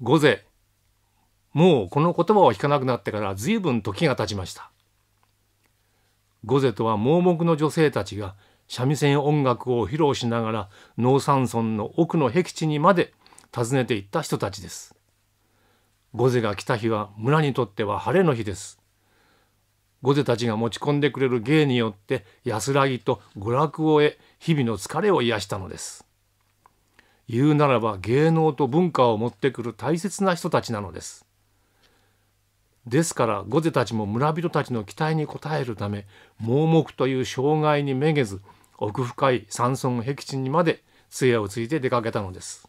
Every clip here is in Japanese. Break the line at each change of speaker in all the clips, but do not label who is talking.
午前。もうこの言葉を聞かなくなってから随分時が経ちました御勢とは盲目の女性たちが三味線音楽を披露しながら農山村の奥の僻地にまで訪ねていった人たちです御勢が来た日は村にとっては晴れの日です御勢たちが持ち込んでくれる芸によって安らぎと娯楽を得日々の疲れを癒したのです言うならば芸能と文化を持ってくる大切な人たちなのですですからゴゼたちも村人たちの期待に応えるため盲目という障害にめげず奥深い山村僻地にまで杖をついて出かけたのです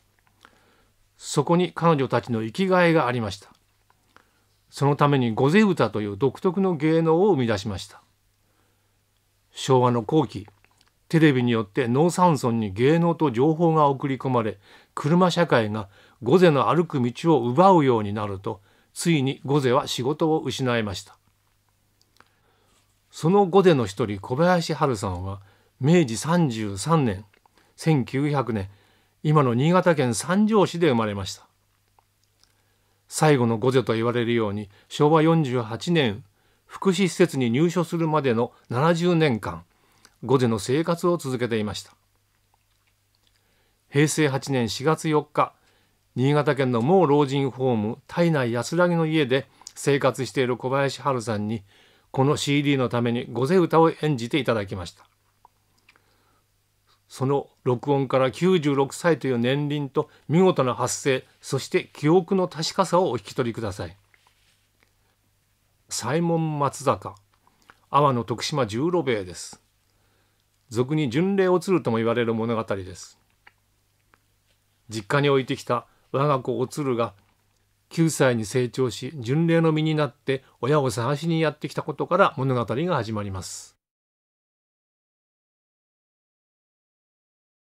そこに彼女たちの生きがいがありましたそのためにゴゼ歌という独特の芸能を生み出しました昭和の後期テレビによって農産村に芸能と情報が送り込まれ車社会が午前の歩く道を奪うようになるとついに午前は仕事を失いましたその午前の一人小林春さんは明治33年1900年今の新潟県三条市で生まれました最後の午前と言われるように昭和48年福祉施設に入所するまでの70年間5での生活を続けていました平成8年4月4日新潟県の某老人ホーム体内安らぎの家で生活している小林春さんにこの CD のために「五勢歌」を演じていただきましたその録音から96歳という年輪と見事な発声そして記憶の確かさをお引き取りください西門松坂阿波の徳島十路兵衛です俗に巡礼をつるとも言われる物語です実家に置いてきた我が子おつるが9歳に成長し巡礼の身になって親を探しにやってきたことから物語が始まります